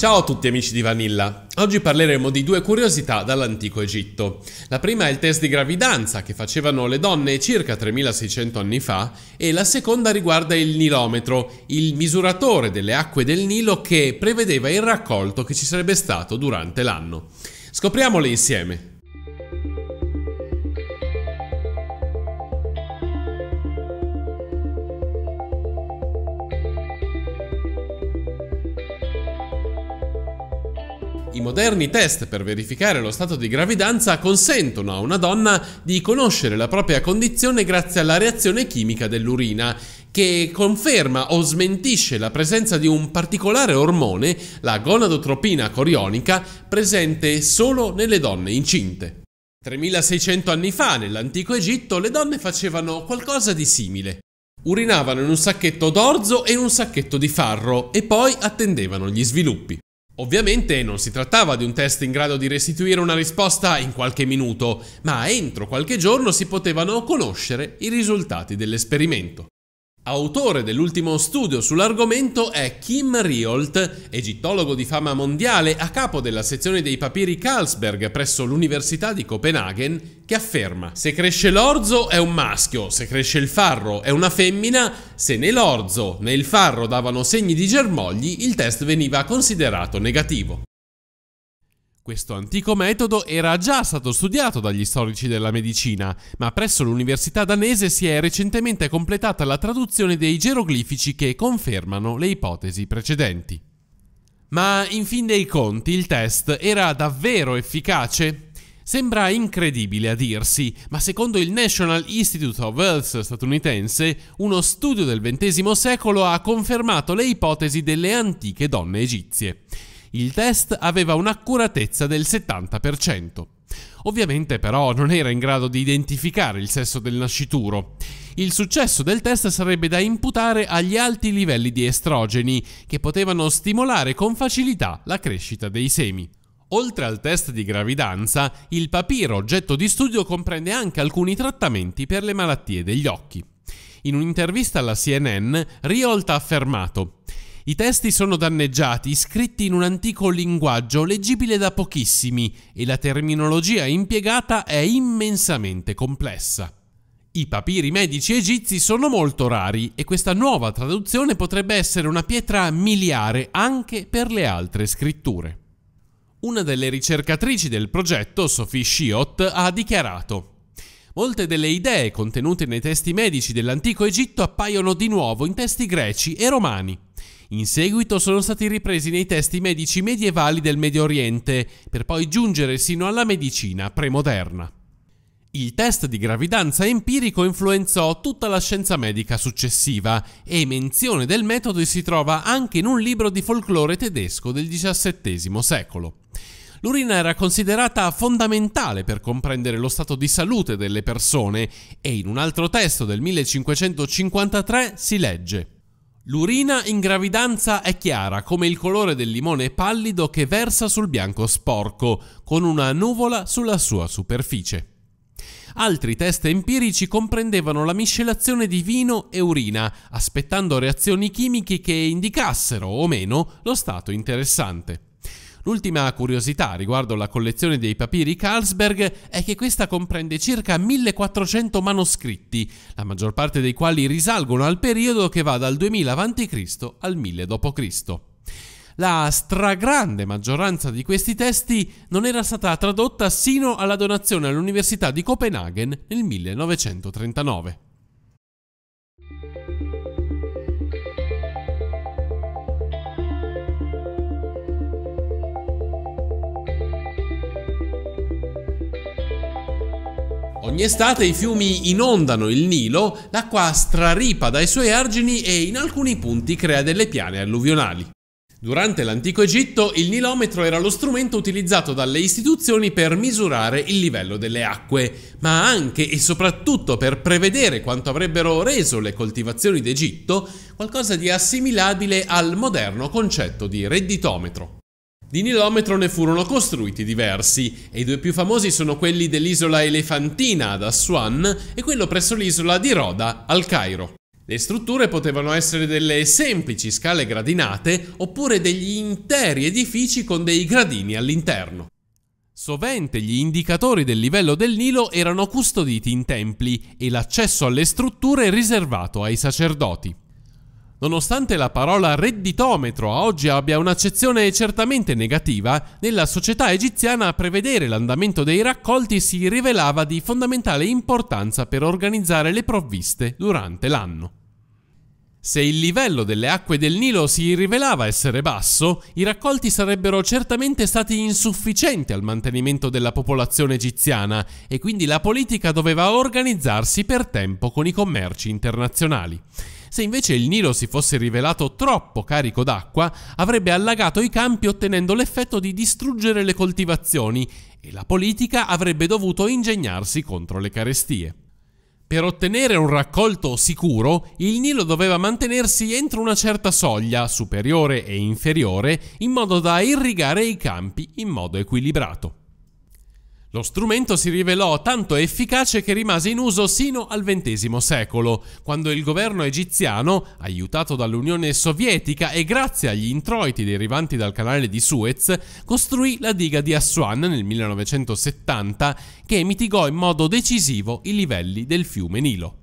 Ciao a tutti amici di Vanilla, oggi parleremo di due curiosità dall'antico Egitto. La prima è il test di gravidanza che facevano le donne circa 3600 anni fa e la seconda riguarda il nilometro, il misuratore delle acque del Nilo che prevedeva il raccolto che ci sarebbe stato durante l'anno. Scopriamole insieme. I moderni test per verificare lo stato di gravidanza consentono a una donna di conoscere la propria condizione grazie alla reazione chimica dell'urina, che conferma o smentisce la presenza di un particolare ormone, la gonadotropina corionica, presente solo nelle donne incinte. 3600 anni fa, nell'antico Egitto, le donne facevano qualcosa di simile. Urinavano in un sacchetto d'orzo e in un sacchetto di farro e poi attendevano gli sviluppi. Ovviamente non si trattava di un test in grado di restituire una risposta in qualche minuto, ma entro qualche giorno si potevano conoscere i risultati dell'esperimento. Autore dell'ultimo studio sull'argomento è Kim Riolt, egittologo di fama mondiale a capo della sezione dei papiri Carlsberg presso l'Università di Copenaghen, che afferma se cresce l'orzo è un maschio, se cresce il farro è una femmina, se né l'orzo né il farro davano segni di germogli il test veniva considerato negativo. Questo antico metodo era già stato studiato dagli storici della medicina, ma presso l'università danese si è recentemente completata la traduzione dei geroglifici che confermano le ipotesi precedenti. Ma in fin dei conti il test era davvero efficace? Sembra incredibile a dirsi, ma secondo il National Institute of Health statunitense, uno studio del XX secolo ha confermato le ipotesi delle antiche donne egizie. Il test aveva un'accuratezza del 70%. Ovviamente però non era in grado di identificare il sesso del nascituro. Il successo del test sarebbe da imputare agli alti livelli di estrogeni, che potevano stimolare con facilità la crescita dei semi. Oltre al test di gravidanza, il papiro oggetto di studio comprende anche alcuni trattamenti per le malattie degli occhi. In un'intervista alla CNN, Riolta ha affermato i testi sono danneggiati, scritti in un antico linguaggio leggibile da pochissimi e la terminologia impiegata è immensamente complessa. I papiri medici egizi sono molto rari e questa nuova traduzione potrebbe essere una pietra miliare anche per le altre scritture. Una delle ricercatrici del progetto, Sophie Schiott, ha dichiarato Molte delle idee contenute nei testi medici dell'antico Egitto appaiono di nuovo in testi greci e romani. In seguito sono stati ripresi nei testi medici medievali del Medio Oriente, per poi giungere sino alla medicina premoderna. Il test di gravidanza empirico influenzò tutta la scienza medica successiva e menzione del metodo si trova anche in un libro di folklore tedesco del XVII secolo. L'urina era considerata fondamentale per comprendere lo stato di salute delle persone e in un altro testo del 1553 si legge L'urina in gravidanza è chiara come il colore del limone pallido che versa sul bianco sporco, con una nuvola sulla sua superficie. Altri test empirici comprendevano la miscelazione di vino e urina, aspettando reazioni chimiche che indicassero o meno lo stato interessante. L'ultima curiosità riguardo la collezione dei papiri Carlsberg è che questa comprende circa 1400 manoscritti, la maggior parte dei quali risalgono al periodo che va dal 2000 a.C. al 1000 d.C. La stragrande maggioranza di questi testi non era stata tradotta sino alla donazione all'Università di Copenaghen nel 1939. Ogni estate i fiumi inondano il Nilo, l'acqua straripa dai suoi argini e in alcuni punti crea delle piane alluvionali. Durante l'antico Egitto il nilometro era lo strumento utilizzato dalle istituzioni per misurare il livello delle acque, ma anche e soprattutto per prevedere quanto avrebbero reso le coltivazioni d'Egitto qualcosa di assimilabile al moderno concetto di redditometro. Di Nilometro ne furono costruiti diversi e i due più famosi sono quelli dell'isola Elefantina ad Aswan e quello presso l'isola di Roda al Cairo. Le strutture potevano essere delle semplici scale gradinate oppure degli interi edifici con dei gradini all'interno. Sovente gli indicatori del livello del Nilo erano custoditi in templi e l'accesso alle strutture riservato ai sacerdoti. Nonostante la parola redditometro a oggi abbia un'accezione certamente negativa, nella società egiziana prevedere l'andamento dei raccolti si rivelava di fondamentale importanza per organizzare le provviste durante l'anno. Se il livello delle acque del Nilo si rivelava essere basso, i raccolti sarebbero certamente stati insufficienti al mantenimento della popolazione egiziana e quindi la politica doveva organizzarsi per tempo con i commerci internazionali. Se invece il Nilo si fosse rivelato troppo carico d'acqua, avrebbe allagato i campi ottenendo l'effetto di distruggere le coltivazioni e la politica avrebbe dovuto ingegnarsi contro le carestie. Per ottenere un raccolto sicuro, il Nilo doveva mantenersi entro una certa soglia, superiore e inferiore, in modo da irrigare i campi in modo equilibrato. Lo strumento si rivelò tanto efficace che rimase in uso sino al XX secolo, quando il governo egiziano, aiutato dall'Unione Sovietica e grazie agli introiti derivanti dal canale di Suez, costruì la diga di Aswan nel 1970 che mitigò in modo decisivo i livelli del fiume Nilo.